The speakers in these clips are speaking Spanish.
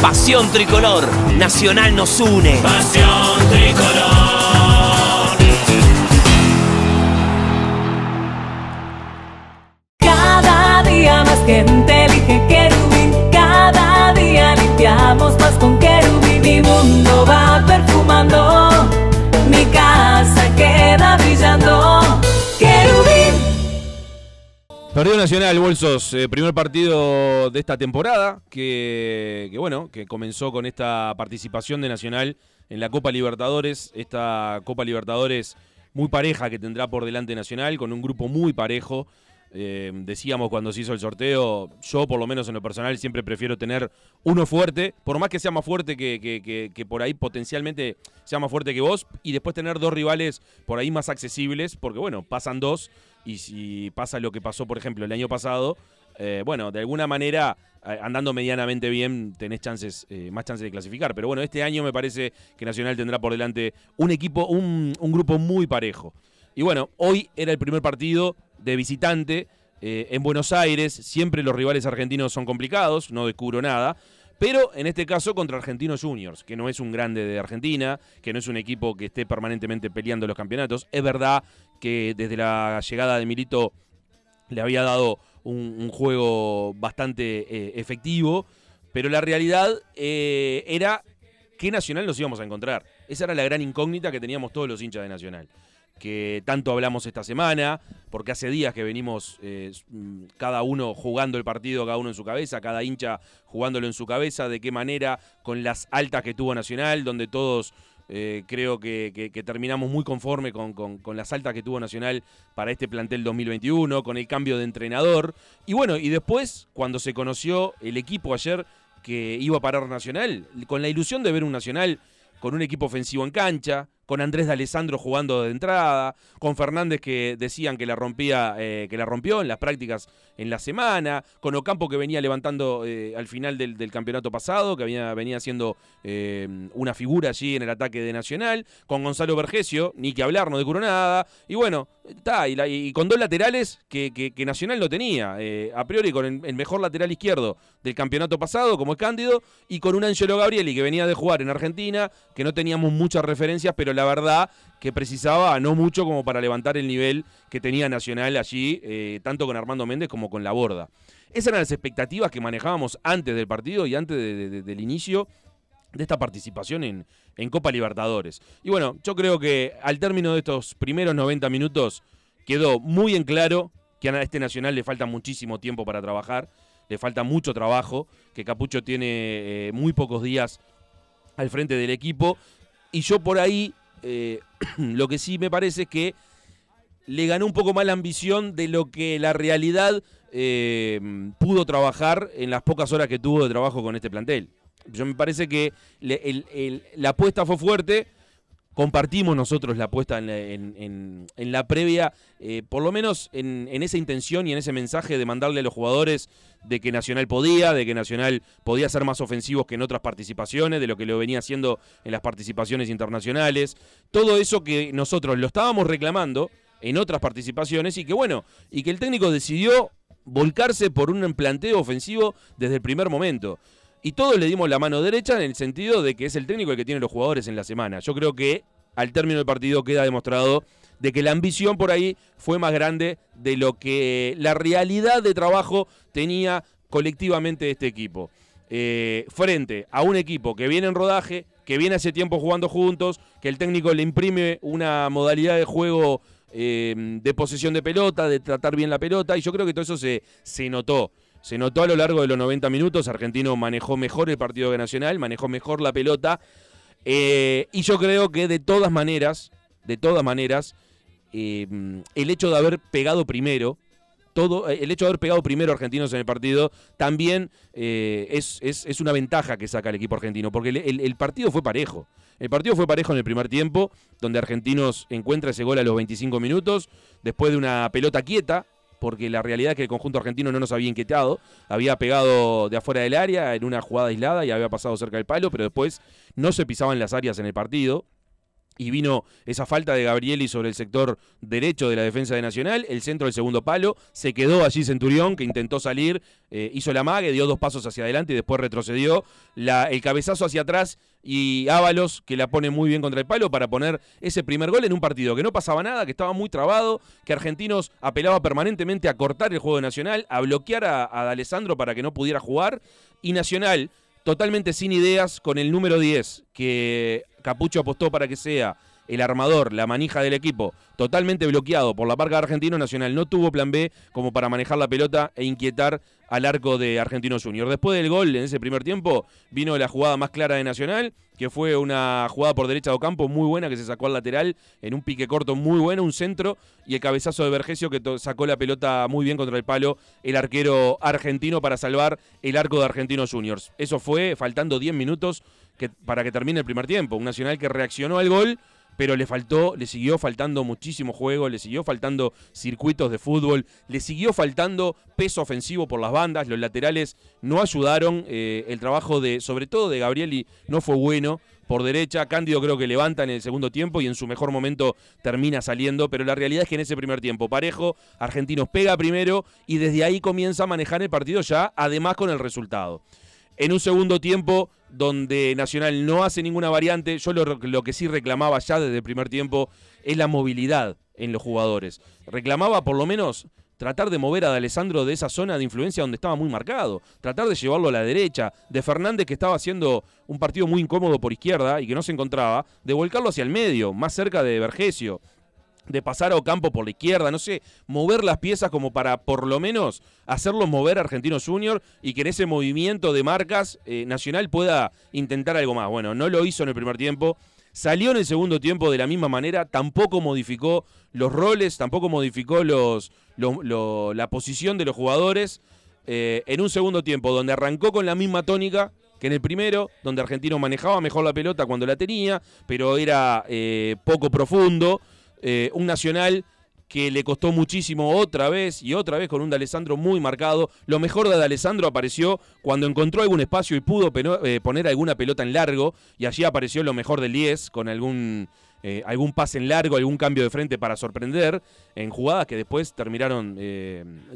Pasión tricolor, nacional nos une. Pasión tricolor. Cada día más gente Perdió Nacional, Bolsos, eh, primer partido de esta temporada, que, bueno, que comenzó con esta participación de Nacional en la Copa Libertadores, esta Copa Libertadores muy pareja que tendrá por delante Nacional, con un grupo muy parejo. Eh, decíamos cuando se hizo el sorteo, yo por lo menos en lo personal siempre prefiero tener uno fuerte, por más que sea más fuerte que, por ahí potencialmente sea más fuerte que vos, y después tener dos rivales por ahí más accesibles, porque bueno, pasan dos y si pasa lo que pasó, por ejemplo, el año pasado, eh, bueno, de alguna manera, andando medianamente bien, tenés chances, eh, más chances de clasificar. Pero bueno, este año me parece que Nacional tendrá por delante un equipo, un, grupo muy parejo. Y bueno, hoy era el primer partido de visitante. Eh, en Buenos Aires siempre los rivales argentinos son complicados, no descubro nada. Pero en este caso contra Argentinos Juniors, que no es un grande de Argentina, que no es un equipo que esté permanentemente peleando los campeonatos. Es verdad que desde la llegada de Milito le había dado un, juego bastante eh, efectivo, pero la realidad eh, era qué Nacional nos íbamos a encontrar. Esa era la gran incógnita que teníamos todos los hinchas de Nacional que tanto hablamos esta semana, porque hace días que venimos eh, mm, cada uno jugando el partido, cada uno en su cabeza, cada hincha jugándolo en su cabeza, de qué manera, con las altas que tuvo Nacional, donde todos eh, creo que, terminamos muy conforme con, las altas que tuvo Nacional para este plantel 2021, con el cambio de entrenador. Y bueno, y después, cuando se conoció el equipo ayer que iba a parar Nacional, con la ilusión de ver un Nacional con un equipo ofensivo en cancha, con Andrés de Alessandro jugando de entrada, con Fernández que decían que la rompía, eh, que la rompió en las prácticas en la semana, con Ocampo que venía levantando eh, al final del, campeonato pasado, que había, venía siendo eh, una figura allí en el ataque de Nacional, con Gonzalo Vergesio, ni que hablar, no de nada, y bueno, está, y, con dos laterales que, que, Nacional no tenía, a priori con el, mejor lateral izquierdo del campeonato pasado, como es Cándido, y con un Angelo Gabrieli que venía de jugar en Argentina, que no teníamos muchas referencias, pero la verdad que precisaba no mucho como para levantar el nivel que tenía Nacional allí, eh, tanto con Armando Méndez como con La Borda. Esas eran las expectativas que manejábamos antes del partido y antes del inicio de esta participación en, Copa Libertadores. Y bueno, yo creo que al término de estos primeros 90 minutos quedó muy en claro que a este Nacional le falta muchísimo tiempo para trabajar, le falta mucho trabajo, que Capucho tiene eh, muy pocos días al frente del equipo. Y yo por ahí eh, lo que sí me parece es que le ganó un poco más la ambición de lo que la realidad eh, pudo trabajar en las pocas horas que tuvo de trabajo con este plantel. Yo me parece que la apuesta fue fuerte, compartimos nosotros la apuesta en la, previa, eh, por lo menos en, esa intención y en ese mensaje de mandarle a los jugadores de que Nacional podía, de que Nacional podía ser más ofensivo que en otras participaciones, de lo que lo venía haciendo en las participaciones internacionales. Todo eso que nosotros lo estábamos reclamando en otras participaciones y que bueno, y que el técnico decidió volcarse por un planteo ofensivo desde el primer momento. Y todos le dimos la mano derecha en el sentido de que es el técnico el que tiene los jugadores en la semana. Yo creo que al término del partido queda demostrado de que la ambición por ahí fue más grande de lo que la realidad de trabajo tenía colectivamente este equipo. Eh, frente a un equipo que viene en rodaje, que viene hace tiempo jugando juntos, que el técnico le imprime una modalidad de juego eh, de posesión de pelota, de tratar bien la pelota, y yo creo que todo eso se, se notó. Se notó a lo largo de los 90 minutos, Argentino manejó mejor el partido de Nacional, manejó mejor la pelota. Eh, y yo creo que de todas maneras, de todas maneras, eh, el hecho de haber pegado primero, todo, eh, el hecho de haber pegado primero argentinos en el partido, también es, una ventaja que saca el equipo argentino, porque el, el, partido fue parejo. El partido fue parejo en el primer tiempo, donde Argentinos encuentra ese gol a los 25 minutos, después de una pelota quieta, porque la realidad es que el conjunto argentino no nos había inquietado, había pegado de afuera del área en una jugada aislada y había pasado cerca del palo, pero después no se pisaban las áreas en el partido, y vino esa falta de Gabrieli sobre el sector derecho de la defensa de Nacional, el centro del segundo palo, se quedó allí Centurión que intentó salir, eh, hizo la mague, dio dos pasos hacia adelante y después retrocedió, el cabezazo hacia atrás y Ábalos, que la pone muy bien contra el palo para poner ese primer gol en un partido que no pasaba nada, que estaba muy trabado, que Argentinos apelaba permanentemente a cortar el juego de Nacional, a bloquear a, Alessandro para que no pudiera jugar, y Nacional totalmente sin ideas con el número 10, que Capucho apostó para que sea el armador, la manija del equipo, totalmente bloqueado por la parca de Argentino Nacional, no tuvo plan B como para manejar la pelota e inquietar al arco de Argentino Junior. Después del gol en ese primer tiempo vino la jugada más clara de Nacional, que fue una jugada por derecha de Ocampo muy buena que se sacó al lateral en un pique corto muy bueno, un centro y el cabezazo de Vergesio que sacó la pelota muy bien contra el palo el arquero argentino para salvar el arco de Argentino Juniors. Eso fue faltando 10 minutos para que termine el primer tiempo. Un Nacional que reaccionó al gol pero le faltó, le siguió faltando muchísimo juego, le siguió faltando circuitos de fútbol, le siguió faltando peso ofensivo por las bandas, los laterales no ayudaron, eh, el trabajo de, sobre todo de Gabrieli, no fue bueno. Por derecha, Cándido creo que levanta en el segundo tiempo y en su mejor momento termina saliendo, pero la realidad es que en ese primer tiempo, parejo, Argentinos pega primero y desde ahí comienza a manejar el partido ya, además con el resultado en un segundo tiempo donde Nacional no hace ninguna variante, yo lo, que sí reclamaba ya desde el primer tiempo es la movilidad en los jugadores. Reclamaba por lo menos tratar de mover a D'Alessandro de esa zona de influencia donde estaba muy marcado, tratar de llevarlo a la derecha, de Fernández que estaba haciendo un partido muy incómodo por izquierda y que no se encontraba, de volcarlo hacia el medio, más cerca de Vergesio de pasar a Ocampo por la izquierda, no sé, mover las piezas como para por lo menos hacerlos mover a Argentinos Junior y que en ese movimiento de marcas eh, Nacional pueda intentar algo más. Bueno, no lo hizo en el primer tiempo, salió en el segundo tiempo de la misma manera, tampoco modificó los roles, tampoco modificó la posición de los jugadores. Eh, en un segundo tiempo donde arrancó con la misma tónica, que en el primero, donde Argentino manejaba mejor la pelota cuando la tenía, pero era eh, poco profundo. Eh, un Nacional que le costó muchísimo otra vez y otra vez con un D'Alessandro muy marcado. Lo mejor de D'Alessandro apareció cuando encontró algún espacio y pudo eh, poner alguna pelota en largo. Y allí apareció lo mejor del 10 con algún, eh, algún pase en largo, algún cambio de frente para sorprender en jugadas que después terminaron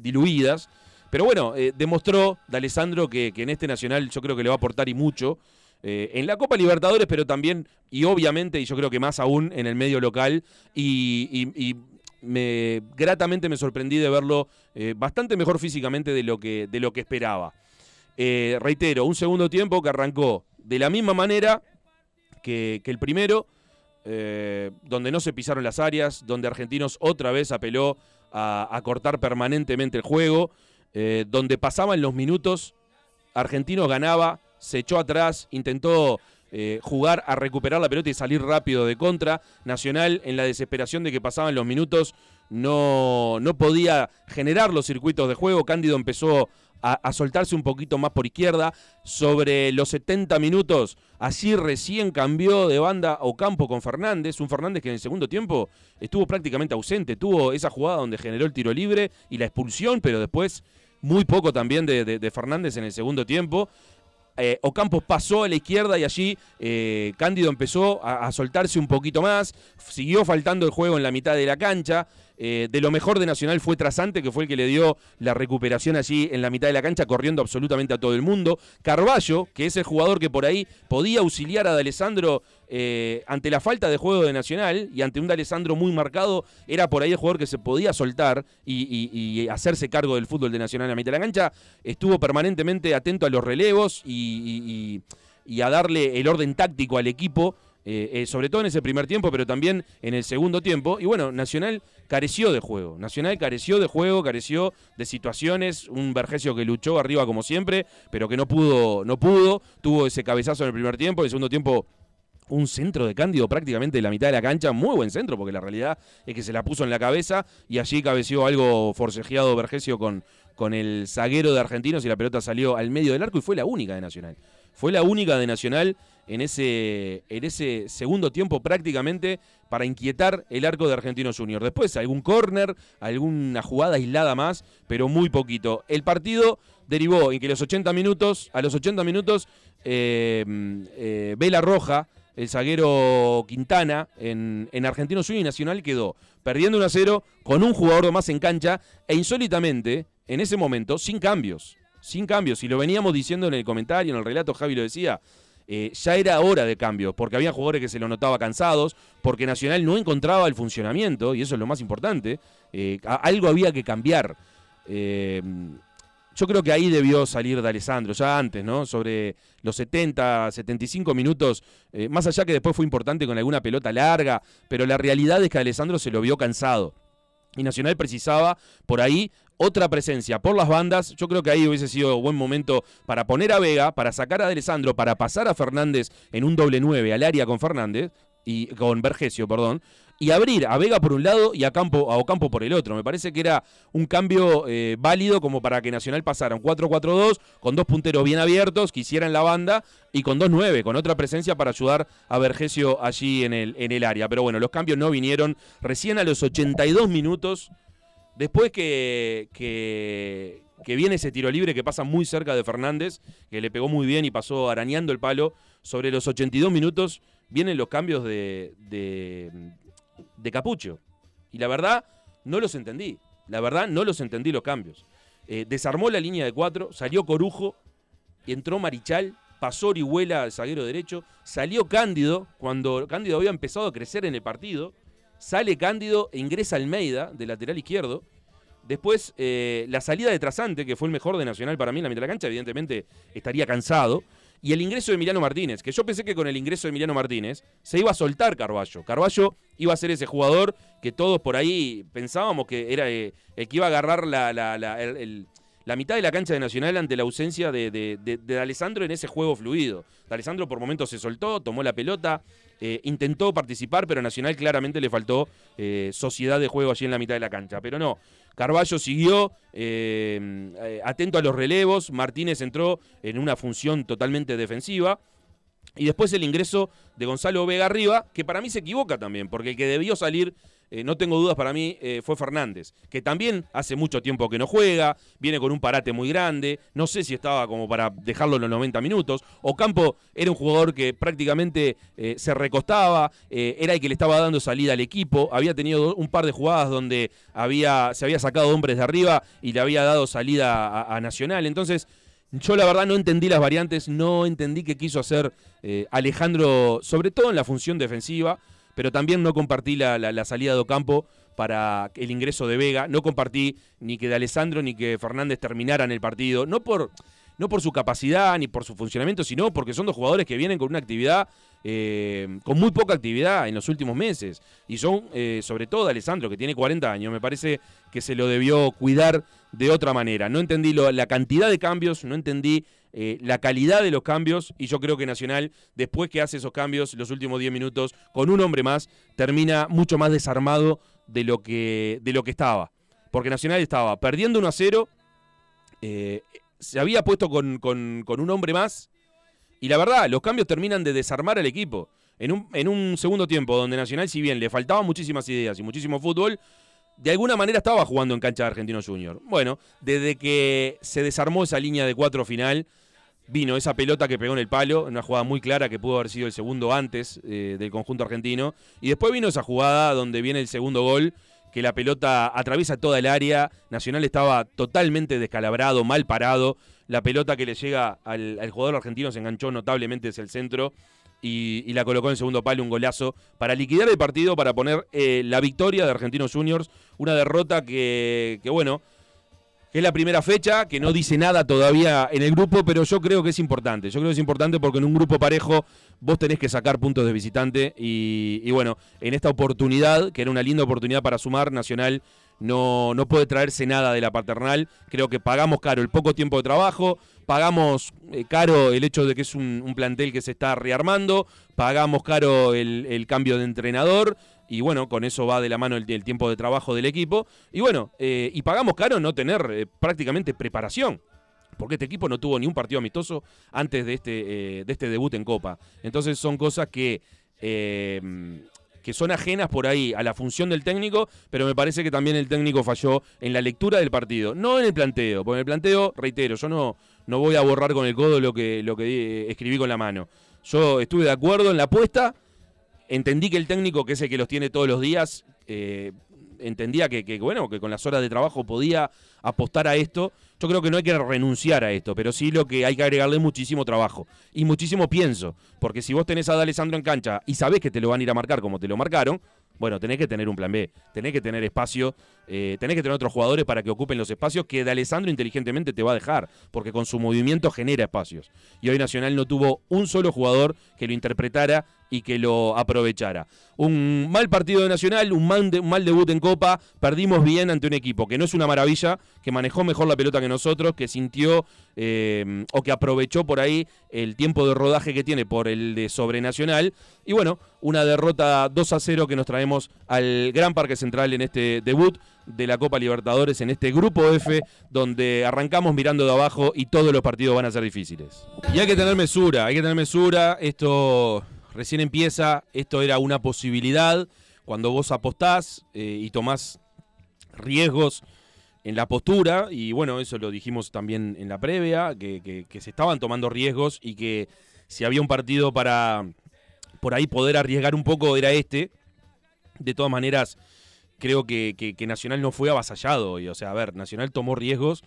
diluidas. Pero bueno, demostró D'Alessandro que, que en este Nacional yo creo que le va a aportar y mucho. Eh, en la Copa Libertadores, pero también, y obviamente, y yo creo que más aún, en el medio local. Y, gratamente me sorprendí de verlo eh, bastante mejor físicamente de lo que, de lo que esperaba. Eh, reitero, un segundo tiempo que arrancó de la misma manera que, el primero, donde no se pisaron las áreas, donde Argentinos otra vez apeló a, a cortar permanentemente el juego, donde pasaban los minutos, Argentinos ganaba, se echó atrás, intentó eh, jugar a recuperar la pelota y salir rápido de contra. Nacional, en la desesperación de que pasaban los minutos, no, no podía generar los circuitos de juego. Cándido empezó a, soltarse un poquito más por izquierda. Sobre los 70 minutos, así recién cambió de banda o campo con Fernández. Un Fernández que en el segundo tiempo estuvo prácticamente ausente. Tuvo esa jugada donde generó el tiro libre y la expulsión, pero después muy poco también de Fernández en el segundo tiempo eh, Ocampos pasó a la izquierda y allí eh, Cándido empezó a, soltarse un poquito más, siguió faltando el juego en la mitad de la cancha. Eh, de lo mejor de Nacional fue Trasante, que fue el que le dio la recuperación allí en la mitad de la cancha, corriendo absolutamente a todo el mundo. Carballo, que es el jugador que por ahí podía auxiliar a D'Alessandro Alessandro eh, ante la falta de juego de Nacional y ante un D'Alessandro muy marcado, era por ahí el jugador que se podía soltar y, hacerse cargo del fútbol de Nacional en la mitad de la cancha. Estuvo permanentemente atento a los relevos y, a darle el orden táctico al equipo. Eh, eh, sobre todo en ese primer tiempo, pero también en el segundo tiempo. Y bueno, Nacional careció de juego. Nacional careció de juego, careció de situaciones. Un Vergesio que luchó arriba como siempre, pero que no pudo, no pudo. Tuvo ese cabezazo en el primer tiempo. En el segundo tiempo un centro de Cándido prácticamente de la mitad de la cancha, muy buen centro, porque la realidad es que se la puso en la cabeza y allí cabeció algo forcejeado Vergesio con, con el zaguero de Argentinos y la pelota salió al medio del arco y fue la única de Nacional. Fue la única de Nacional en ese, en ese segundo tiempo prácticamente para inquietar el arco de Argentinos Junior. Después algún córner, alguna jugada aislada más, pero muy poquito. El partido derivó en que los 80 minutos, a los 80 minutos, eh, mm, eh, Vela Roja, el zaguero Quintana en, en Argentino Sur y Nacional quedó perdiendo 1 a 0 con un jugador más en cancha e insólitamente, en ese momento, sin cambios. Sin cambios. Y lo veníamos diciendo en el comentario, en el relato, Javi lo decía. Eh, ya era hora de cambios, porque había jugadores que se lo notaba cansados, porque Nacional no encontraba el funcionamiento, y eso es lo más importante. Eh, algo había que cambiar. Eh, yo creo que ahí debió salir de Alessandro, ya antes, ¿no? Sobre los 70, 75 minutos, eh, más allá que después fue importante con alguna pelota larga, pero la realidad es que Alessandro se lo vio cansado. Y Nacional precisaba por ahí otra presencia por las bandas. Yo creo que ahí hubiese sido buen momento para poner a Vega, para sacar a Alessandro, para pasar a Fernández en un doble 9 al área con Fernández y con Vergesio, perdón y abrir a Vega por un lado y a, Campo, a Ocampo por el otro. Me parece que era un cambio eh, válido como para que Nacional pasara un 4-4-2 con dos punteros bien abiertos, que hicieran la banda y con 2-9, con otra presencia para ayudar a Vergesio allí en el, en el área. Pero bueno, los cambios no vinieron recién a los 82 minutos. Después que, que, viene ese tiro libre que pasa muy cerca de Fernández, que le pegó muy bien y pasó arañando el palo, sobre los 82 minutos vienen los cambios de, de Capucho. Y la verdad, no los entendí. La verdad, no los entendí los cambios. Eh, desarmó la línea de cuatro, salió Corujo, entró Marichal, pasó Orihuela al zaguero derecho, salió Cándido, cuando Cándido había empezado a crecer en el partido, sale Cándido e ingresa Almeida de lateral izquierdo. Después, eh, la salida de Trasante, que fue el mejor de Nacional para mí en la mitad de la cancha, evidentemente estaría cansado y el ingreso de Emiliano Martínez, que yo pensé que con el ingreso de Emiliano Martínez se iba a soltar Carballo. Carballo iba a ser ese jugador que todos por ahí pensábamos que era eh, el que iba a agarrar la, mitad de la cancha de Nacional ante la ausencia de, de, Alessandro en ese juego fluido. Alessandro por momentos se soltó, tomó la pelota, eh, intentó participar, pero Nacional claramente le faltó eh, sociedad de juego allí en la mitad de la cancha. Pero no, Carballo siguió eh, eh, atento a los relevos, Martínez entró en una función totalmente defensiva. Y después el ingreso de Gonzalo Vega arriba, que para mí se equivoca también, porque el que debió salir eh, no tengo dudas para mí, eh, fue Fernández, que también hace mucho tiempo que no juega, viene con un parate muy grande, no sé si estaba como para dejarlo en los 90 minutos, Ocampo era un jugador que prácticamente eh, se recostaba, era el que le estaba dando salida al equipo, había tenido un par de jugadas donde había, se había sacado hombres de arriba y le había dado salida a, Nacional, entonces... Yo la verdad no entendí las variantes, no entendí qué quiso hacer Alejandro, sobre todo en la función defensiva pero también no compartí la, salida de Ocampo para el ingreso de Vega, no compartí ni que de Alessandro ni que Fernández terminaran el partido, no por, no por su capacidad ni por su funcionamiento, sino porque son dos jugadores que vienen con una actividad eh, con muy poca actividad en los últimos meses. Y son, eh, sobre todo, Alessandro, que tiene 40 años, me parece que se lo debió cuidar de otra manera. No entendí la cantidad de cambios, no entendí eh, la calidad de los cambios y yo creo que Nacional, después que hace esos cambios, los últimos 10 minutos, con un hombre más, termina mucho más desarmado de lo que, de lo que estaba. Porque Nacional estaba perdiendo 1 a 0, eh, se había puesto con, un hombre más y la verdad, los cambios terminan de desarmar al equipo. En un, en un, segundo tiempo donde Nacional, si bien le faltaban muchísimas ideas y muchísimo fútbol, de alguna manera estaba jugando en cancha de Argentino Junior. Bueno, desde que se desarmó esa línea de cuatro final, vino esa pelota que pegó en el palo, una jugada muy clara que pudo haber sido el segundo antes eh, del conjunto argentino. Y después vino esa jugada donde viene el segundo gol, que la pelota atraviesa toda el área. Nacional estaba totalmente descalabrado, mal parado. La pelota que le llega al, al jugador argentino se enganchó notablemente desde el centro y, la colocó en segundo palo, un golazo para liquidar el partido, para poner eh, la victoria de Argentinos Juniors, una derrota que, que bueno, que es la primera fecha, que no dice nada todavía en el grupo, pero yo creo que es importante. Yo creo que es importante porque en un grupo parejo vos tenés que sacar puntos de visitante y, y bueno, en esta oportunidad, que era una linda oportunidad para sumar Nacional no, no puede traerse nada de la paternal. Creo que pagamos caro el poco tiempo de trabajo, pagamos eh, caro el hecho de que es un, plantel que se está rearmando, pagamos caro el, cambio de entrenador. Y bueno, con eso va de la mano el, tiempo de trabajo del equipo. Y bueno, eh, y pagamos caro no tener eh, prácticamente preparación porque este equipo no tuvo ni un partido amistoso antes de este, de este debut en Copa. Entonces son cosas que que son ajenas por ahí a la función del técnico, pero me parece que también el técnico falló en la lectura del partido, no en el planteo, porque en el planteo, reitero, yo no, no voy a borrar con el codo lo que, lo que eh, escribí con la mano. Yo estuve de acuerdo en la apuesta, entendí que el técnico, que es el que los tiene todos los días, eh, entendía que, bueno, que con las horas de trabajo podía apostar a esto. Yo creo que no hay que renunciar a esto, pero sí lo que hay que agregarle es muchísimo trabajo y muchísimo pienso. Porque si vos tenés a D'Alessandro en cancha y sabés que te lo van a ir a marcar como te lo marcaron, bueno, tenés que tener un plan B, tenés que tener espacio, eh, tenés que tener otros jugadores para que ocupen los espacios que D'Alessandro inteligentemente te va a dejar, porque con su movimiento genera espacios. Y hoy Nacional no tuvo un solo jugador que lo interpretara y que lo aprovechara. Un mal partido de Nacional, un mal, debut en Copa, perdimos bien ante un equipo que no es una maravilla, que manejó mejor la pelota que nosotros, que sintió eh, o que aprovechó por ahí el tiempo de rodaje que tiene por el de sobrenacional. Y bueno, una derrota 2 a 0 que nos traemos al Gran Parque Central en este debut de la Copa Libertadores, en este grupo F, donde arrancamos mirando de abajo y todos los partidos van a ser difíciles. Y hay que tener mesura, hay que tener mesura, esto recién empieza, esto era una posibilidad. Cuando vos apostás eh, y tomás riesgos en la postura, y bueno, eso lo dijimos también en la previa, que, se estaban tomando riesgos y que si había un partido para por ahí poder arriesgar un poco era este. De todas maneras, creo que, que, Nacional no fue avasallado. Y, o sea, a ver, Nacional tomó riesgos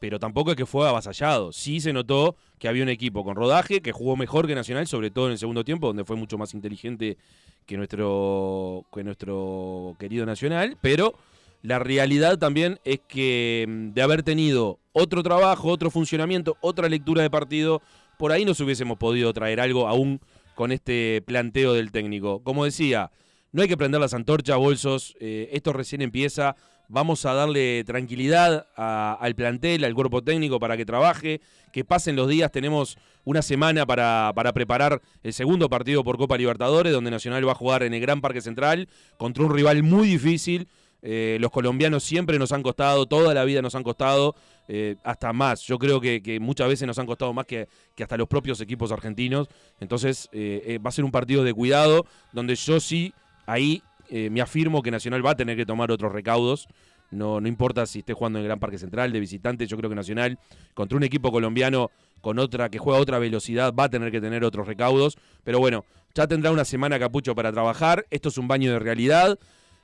pero tampoco es que fue avasallado. Sí se notó que había un equipo con rodaje que jugó mejor que Nacional, sobre todo en el segundo tiempo, donde fue mucho más inteligente que nuestro, que nuestro querido Nacional, pero la realidad también es que mm, de haber tenido otro trabajo, otro funcionamiento, otra lectura de partido, por ahí nos hubiésemos podido traer algo aún con este planteo del técnico. Como decía, no hay que prender las antorchas, bolsos, eh, esto recién empieza, vamos a darle tranquilidad al plantel, al cuerpo técnico para que trabaje, que pasen los días, tenemos una semana para, preparar el segundo partido por Copa Libertadores, donde Nacional va a jugar en el Gran Parque Central contra un rival muy difícil. Eh, los colombianos siempre nos han costado, toda la vida nos han costado, eh, hasta más. Yo creo que, muchas veces nos han costado más que, hasta los propios equipos argentinos. Entonces eh, va a ser un partido de cuidado, donde yo sí, ahí me afirmo que Nacional va a tener que tomar otros recaudos. No, importa si esté jugando en el Gran Parque Central, de visitante, yo creo que Nacional, contra un equipo colombiano con otra, que juega a otra velocidad, va a tener que tener otros recaudos. Pero bueno, ya tendrá una semana Capucho para trabajar. Esto es un baño de realidad.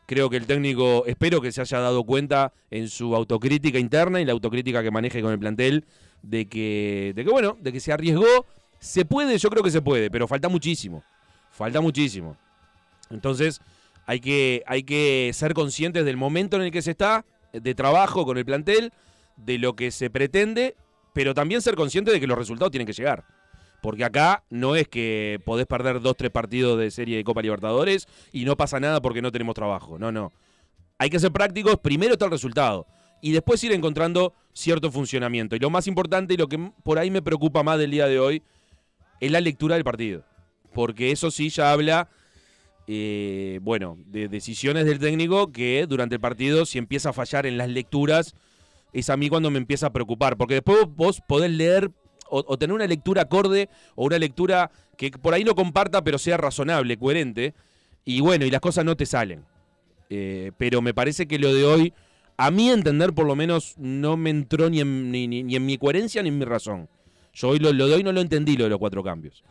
Creo que el técnico, espero que se haya dado cuenta en su autocrítica interna y la autocrítica que maneje con el plantel, de que, de que bueno, de que se arriesgó. Se puede, yo creo que se puede, pero falta muchísimo. Falta muchísimo. Entonces, hay que, hay que ser conscientes del momento en el que se está, de trabajo con el plantel, de lo que se pretende, pero también ser conscientes de que los resultados tienen que llegar. Porque acá no es que podés perder dos, tres partidos de serie de Copa Libertadores y no pasa nada porque no tenemos trabajo. No, no. Hay que ser prácticos. Primero está el resultado y después ir encontrando cierto funcionamiento. Y lo más importante y lo que por ahí me preocupa más del día de hoy es la lectura del partido. Porque eso sí ya habla eh, bueno, de decisiones del técnico que durante el partido, si empieza a fallar en las lecturas, es a mí cuando me empieza a preocupar. Porque después vos podés leer o, tener una lectura acorde o una lectura que por ahí no comparta, pero sea razonable, coherente. Y bueno, y las cosas no te salen. Eh, pero me parece que lo de hoy, a mí entender, por lo menos, no me entró ni en, ni, en mi coherencia ni en mi razón. Yo hoy lo, lo de hoy no lo entendí, lo de los cuatro cambios.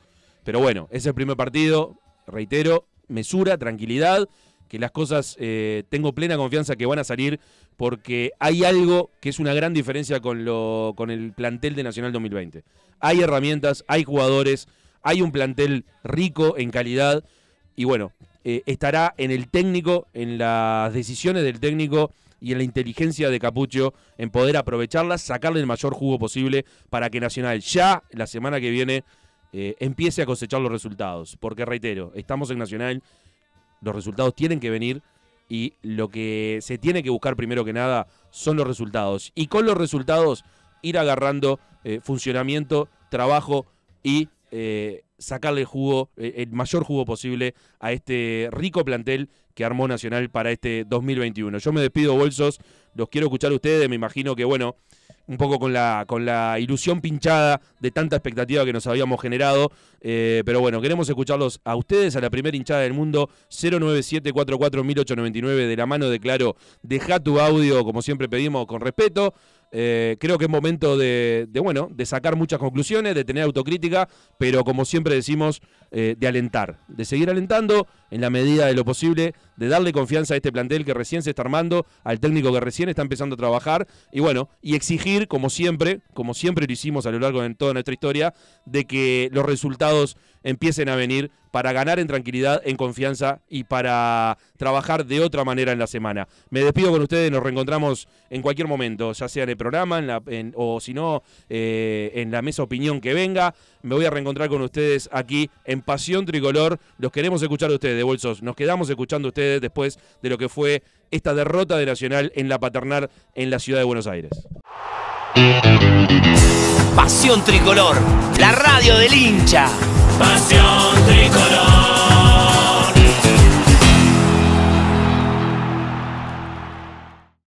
Pero bueno, es el primer partido, reitero, mesura, tranquilidad, que las cosas eh, tengo plena confianza que van a salir porque hay algo que es una gran diferencia con, lo, con el plantel de Nacional 2020. Hay herramientas, hay jugadores, hay un plantel rico en calidad y bueno, eh, estará en el técnico, en las decisiones del técnico y en la inteligencia de Capucho en poder aprovecharlas, sacarle el mayor jugo posible para que Nacional ya la semana que viene eh, empiece a cosechar los resultados. Porque reitero, estamos en Nacional, los resultados tienen que venir y lo que se tiene que buscar primero que nada son los resultados. Y con los resultados ir agarrando eh, funcionamiento, trabajo y eh, sacarle jugo, eh, el mayor jugo posible a este rico plantel que armó Nacional para este 2021. Yo me despido, bolsos, los quiero escuchar a ustedes, me imagino que, bueno, un poco con la, con la ilusión pinchada de tanta expectativa que nos habíamos generado, eh, pero bueno, queremos escucharlos a ustedes, a la primera hinchada del mundo, 097 de la mano de Claro, deja tu audio, como siempre pedimos, con respeto, eh, creo que es momento de, bueno, de sacar muchas conclusiones, de tener autocrítica, pero como siempre decimos, eh, de alentar, de seguir alentando en la medida de lo posible, de darle confianza a este plantel que recién se está armando, al técnico que recién está empezando a trabajar, y bueno, y exigir, como siempre, como siempre lo hicimos a lo largo de toda nuestra historia, de que los resultados empiecen a venir para ganar en tranquilidad, en confianza y para trabajar de otra manera en la semana. Me despido con ustedes, nos reencontramos en cualquier momento, ya sea en el programa o si no, eh, en la mesa opinión que venga. Me voy a reencontrar con ustedes aquí en Pasión Tricolor. Los queremos escuchar a ustedes, de Bolsos. Nos quedamos escuchando a ustedes después de lo que fue esta derrota de Nacional en la paternal en la ciudad de Buenos Aires. Pasión Tricolor, la radio del hincha. Pasión tricolor.